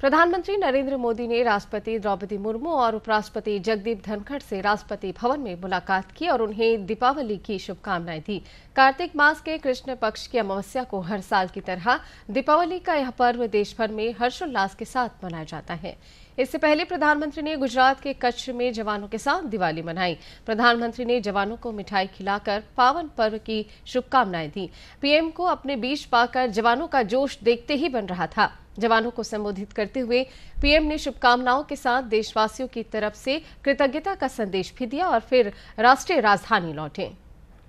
प्रधानमंत्री नरेंद्र मोदी ने राष्ट्रपति द्रौपदी मुर्मू और उपराष्ट्रपति जगदीप धनखड़ से राष्ट्रपति भवन में मुलाकात की और उन्हें दीपावली की शुभकामनाएं दी कार्तिक मास के कृष्ण पक्ष की अमावस्या को हर साल की तरह दीपावली का यह पर्व देशभर में हर्षोल्लास के साथ मनाया जाता है इससे पहले प्रधानमंत्री ने गुजरात के कच्छ में जवानों के साथ दिवाली मनाई प्रधानमंत्री ने जवानों को मिठाई खिलाकर पावन पर्व की शुभकामनाएं दी पीएम को अपने बीच पाकर जवानों का जोश देखते ही बन रहा था जवानों को संबोधित करते हुए पीएम ने शुभकामनाओं के साथ देशवासियों की तरफ से कृतज्ञता का संदेश भी दिया और फिर राष्ट्रीय राजधानी लौटे